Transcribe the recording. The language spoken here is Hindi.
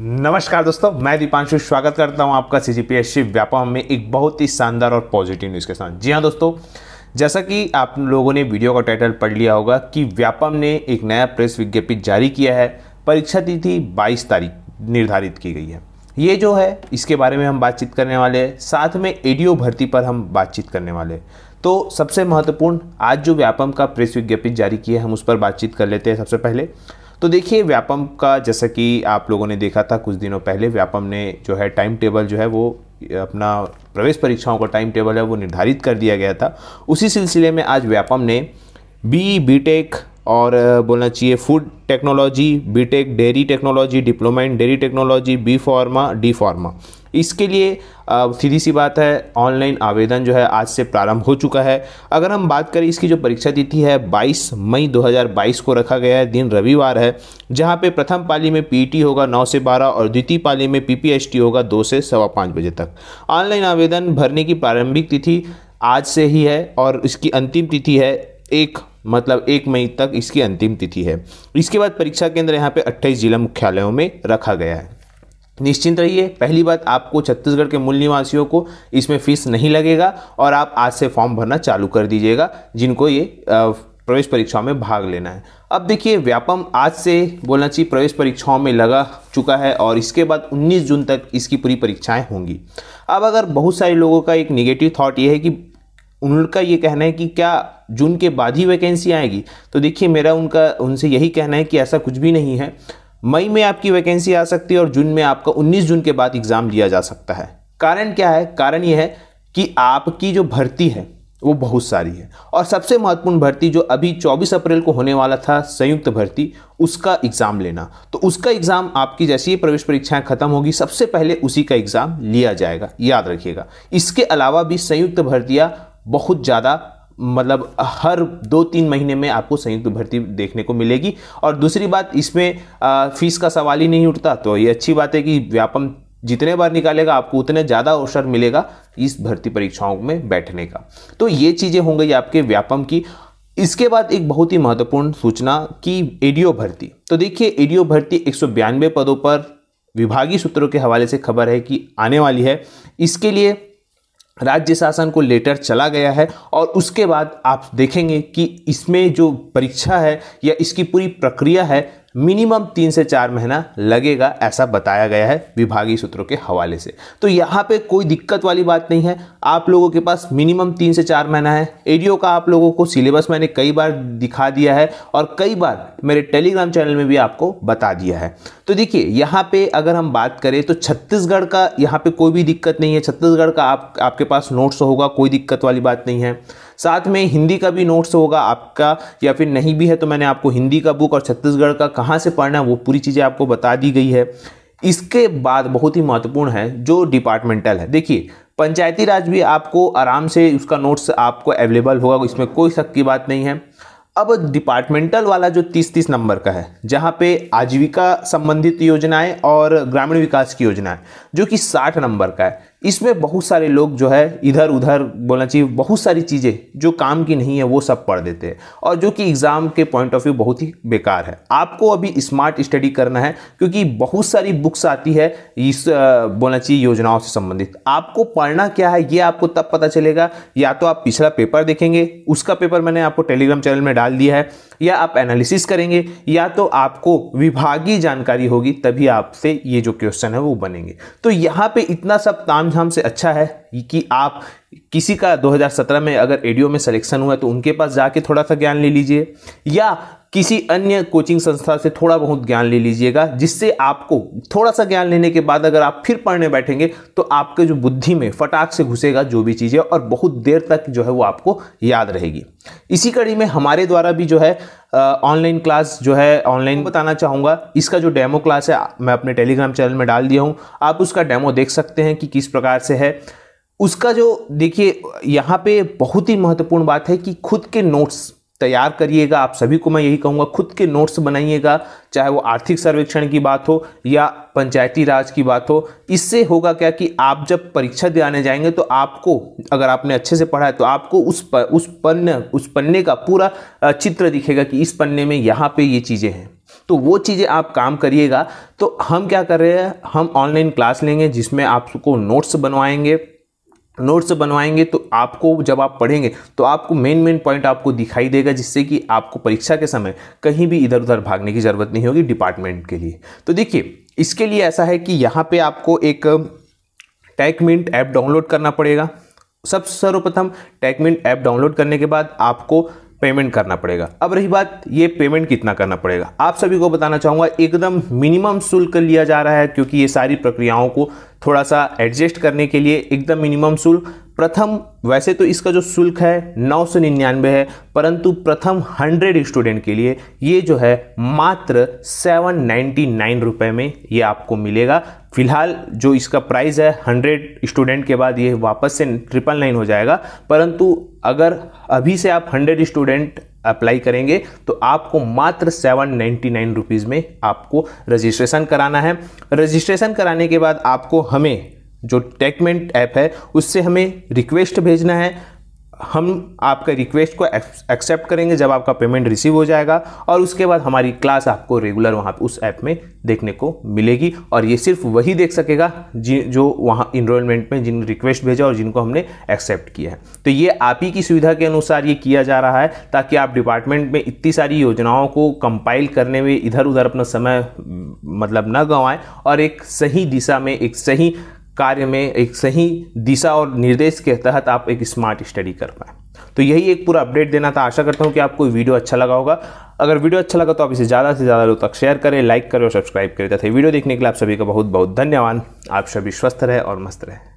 नमस्कार दोस्तों मैं दीपांशु स्वागत करता हूं आपका C G P S C Vyapam में एक बहुत ही शानदार और पॉजिटिव न्यूज़ के साथ जी हां दोस्तों जैसा कि आप लोगों ने वीडियो का टाइटल पढ़ लिया होगा कि व्यापम ने एक नया प्रेस विज्ञप्ति जारी किया है परीक्षा तिथि 22 तारीख निर्धारित की गई है ये जो है इसके बारे में हम बातचीत करने वाले हैं साथ में एडीओ भर्ती पर हम बातचीत करने वाले हैं तो सबसे महत्वपूर्ण आज जो व्यापम का प्रेस विज्ञप्ति जारी किया है हम उस पर बातचीत कर लेते हैं सबसे पहले तो देखिए व्यापम का जैसा कि आप लोगों ने देखा था कुछ दिनों पहले व्यापम ने जो है टाइम टेबल जो है वो अपना प्रवेश परीक्षाओं का टाइम टेबल है वो निर्धारित कर दिया गया था उसी सिलसिले में आज व्यापम ने बी बी टेक और बोलना चाहिए food technology BTech dairy technology diploma in dairy technology B pharma D pharma इसके लिए सीधी सी बात है ऑनलाइन आवेदन जो है आज से प्रारंभ हो चुका है अगर हम बात करें इसकी जो परीक्षा तिथि है 22 मई 2022 को रखा गया है दिन रविवार है जहां पे प्रथम पाली में पीटी e होगा 9 से 12 और द्वितीय पाली में पीपीएचटी होगा 2 से सवा पाँच बजे तक ऑनलाइन आवेदन भरने की प्रारंभिक तिथि आज से ही है और इसकी अंतिम तिथि है एक मतलब एक मई तक इसकी अंतिम तिथि है इसके बाद परीक्षा केंद्र यहाँ पे 28 जिला मुख्यालयों में रखा गया है निश्चिंत रहिए पहली बात आपको छत्तीसगढ़ के मूल निवासियों को इसमें फीस नहीं लगेगा और आप आज से फॉर्म भरना चालू कर दीजिएगा जिनको ये प्रवेश परीक्षाओं में भाग लेना है अब देखिए व्यापम आज से बोलना चाहिए प्रवेश परीक्षाओं में लगा चुका है और इसके बाद 19 जून तक इसकी पूरी परीक्षाएं होंगी अब अगर बहुत सारे लोगों का एक निगेटिव थाट ये है कि उनका ये कहना है कि क्या जून के बाद ही वैकेंसी आएगी तो देखिए मेरा उनका उनसे यही कहना है कि ऐसा कुछ भी नहीं है मई में आपकी वैकेंसी आ सकती है और जून में आपका 19 जून के बाद एग्ज़ाम लिया जा सकता है कारण क्या है कारण यह है कि आपकी जो भर्ती है वो बहुत सारी है और सबसे महत्वपूर्ण भर्ती जो अभी 24 अप्रैल को होने वाला था संयुक्त भर्ती उसका एग्ज़ाम लेना तो उसका एग्ज़ाम आपकी जैसी ही प्रवेश परीक्षाएं खत्म होगी सबसे पहले उसी का एग्ज़ाम लिया जाएगा याद रखिएगा इसके अलावा भी संयुक्त भर्तियाँ बहुत ज़्यादा मतलब हर दो तीन महीने में आपको संयुक्त भर्ती देखने को मिलेगी और दूसरी बात इसमें फीस का सवाल ही नहीं उठता तो ये अच्छी बात है कि व्यापम जितने बार निकालेगा आपको उतने ज़्यादा अवसर मिलेगा इस भर्ती परीक्षाओं में बैठने का तो ये चीज़ें होंगे आपके व्यापम की इसके बाद एक बहुत ही महत्वपूर्ण सूचना कि एडीओ भर्ती तो देखिए एडीओ भर्ती एक पदों पर विभागीय सूत्रों के हवाले से खबर है कि आने वाली है इसके लिए राज्य शासन को लेटर चला गया है और उसके बाद आप देखेंगे कि इसमें जो परीक्षा है या इसकी पूरी प्रक्रिया है मिनिमम तीन से चार महीना लगेगा ऐसा बताया गया है विभागीय सूत्रों के हवाले से तो यहाँ पे कोई दिक्कत वाली बात नहीं है आप लोगों के पास मिनिमम तीन से चार महीना है एडीओ का आप लोगों को सिलेबस मैंने कई बार दिखा दिया है और कई बार मेरे टेलीग्राम चैनल में भी आपको बता दिया है तो देखिए यहाँ पे अगर हम बात करें तो छत्तीसगढ़ का यहाँ पे कोई भी दिक्कत नहीं है छत्तीसगढ़ का आप आपके पास नोट्स होगा कोई दिक्कत वाली बात नहीं है साथ में हिंदी का भी नोट्स होगा आपका या फिर नहीं भी है तो मैंने आपको हिंदी का बुक और छत्तीसगढ़ का कहाँ से पढ़ना है वो पूरी चीज़ें आपको बता दी गई है इसके बाद बहुत ही महत्वपूर्ण है जो डिपार्टमेंटल है देखिए पंचायती राज भी आपको आराम से उसका नोट्स आपको अवेलेबल होगा इसमें कोई शक की बात नहीं है अब डिपार्टमेंटल वाला जो तीस तीस नंबर का है जहाँ पे आजीविका संबंधित योजनाएं और ग्रामीण विकास की योजनाएं जो कि साठ नंबर का है इसमें बहुत सारे लोग जो है इधर उधर बोलना चाहिए बहुत सारी चीज़ें जो काम की नहीं है वो सब पढ़ देते हैं और जो कि एग्ज़ाम के पॉइंट ऑफ व्यू बहुत ही बेकार है आपको अभी स्मार्ट स्टडी करना है क्योंकि बहुत सारी बुक्स आती है इस बोलना चाहिए योजनाओं से संबंधित आपको पढ़ना क्या है ये आपको तब पता चलेगा या तो आप पिछला पेपर देखेंगे उसका पेपर मैंने आपको टेलीग्राम चैनल में डाल दिया है या आप एनालिसिस करेंगे या तो आपको विभागीय जानकारी होगी तभी आपसे ये जो क्वेश्चन है वो बनेंगे तो यहाँ पर इतना सब काम तामझाम से अच्छा है कि आप किसी का 2017 में अगर एडियो में सिलेक्शन हुआ तो उनके पास जाके थोड़ा सा ज्ञान ले लीजिए या किसी अन्य कोचिंग संस्था से थोड़ा बहुत ज्ञान ले लीजिएगा जिससे आपको थोड़ा सा ज्ञान लेने के बाद अगर आप फिर पढ़ने बैठेंगे तो आपके जो बुद्धि में फटाक से घुसेगा जो भी चीज़ें और बहुत देर तक जो है वो आपको याद रहेगी इसी कड़ी में हमारे द्वारा भी जो है ऑनलाइन क्लास जो है ऑनलाइन बताना चाहूँगा इसका जो डेमो क्लास है मैं अपने टेलीग्राम चैनल में डाल दिया हूँ आप उसका डेमो देख सकते हैं कि किस प्रकार से है उसका जो देखिए यहाँ पे बहुत ही महत्वपूर्ण बात है कि खुद के नोट्स तैयार करिएगा आप सभी को मैं यही कहूँगा खुद के नोट्स बनाइएगा चाहे वो आर्थिक सर्वेक्षण की बात हो या पंचायती राज की बात हो इससे होगा क्या कि आप जब परीक्षा दिलाने जाएंगे तो आपको अगर आपने अच्छे से पढ़ा है तो आपको उस प, उस पन्न उस पन्ने का पूरा चित्र दिखेगा कि इस पन्ने में यहाँ पे ये चीज़ें हैं तो वो चीज़ें आप काम करिएगा तो हम क्या कर रहे हैं हम ऑनलाइन क्लास लेंगे जिसमें आपको नोट्स बनवाएंगे नोट्स बनवाएंगे तो आपको जब आप पढ़ेंगे तो आपको मेन मेन पॉइंट आपको दिखाई देगा जिससे कि आपको परीक्षा के समय कहीं भी इधर उधर भागने की ज़रूरत नहीं होगी डिपार्टमेंट के लिए तो देखिए इसके लिए ऐसा है कि यहाँ पे आपको एक टैकमिंट ऐप डाउनलोड करना पड़ेगा सबसे सर्वप्रथम टैकमिंट ऐप डाउनलोड करने के बाद आपको पेमेंट करना पड़ेगा अब रही बात ये पेमेंट कितना करना पड़ेगा आप सभी को बताना चाहूँगा एकदम मिनिमम शुल्क लिया जा रहा है क्योंकि ये सारी प्रक्रियाओं को थोड़ा सा एडजस्ट करने के लिए एकदम मिनिमम शुल्क प्रथम वैसे तो इसका जो शुल्क है नौ सौ निन्यानवे है परंतु प्रथम हंड्रेड स्टूडेंट के लिए ये जो है मात्र सेवन नाइन्टी नाइन रुपये में ये आपको मिलेगा फिलहाल जो इसका प्राइस है हंड्रेड स्टूडेंट के बाद ये वापस से ट्रिपल नाइन हो जाएगा परंतु अगर अभी से आप हंड्रेड स्टूडेंट अप्लाई करेंगे तो आपको मात्र सेवन नाइन्टी नाइन रुपीज़ में आपको रजिस्ट्रेशन कराना है रजिस्ट्रेशन कराने के बाद आपको हमें जो टेकमेंट ऐप है उससे हमें रिक्वेस्ट भेजना है हम आपका रिक्वेस्ट को एक्सेप्ट करेंगे जब आपका पेमेंट रिसीव हो जाएगा और उसके बाद हमारी क्लास आपको रेगुलर वहाँ उस ऐप में देखने को मिलेगी और ये सिर्फ वही देख सकेगा जि जो वहाँ इनरोलमेंट में जिन रिक्वेस्ट भेजा और जिनको हमने एक्सेप्ट किया है तो ये आप ही की सुविधा के अनुसार ये किया जा रहा है ताकि आप डिपार्टमेंट में इतनी सारी योजनाओं को कंपाइल करने में इधर उधर अपना समय मतलब न गंवाएं और एक सही दिशा में एक सही कार्य में एक सही दिशा और निर्देश के तहत आप एक स्मार्ट स्टडी कर पाए तो यही एक पूरा अपडेट देना था आशा करता हूँ कि आपको वीडियो अच्छा लगा होगा अगर वीडियो अच्छा लगा तो आप इसे ज़्यादा से ज़्यादा लोग तक शेयर करें लाइक करें और सब्सक्राइब करें तथा वीडियो देखने के लिए आप सभी का बहुत बहुत धन्यवाद आप सभी स्वस्थ रहे और मस्त रहें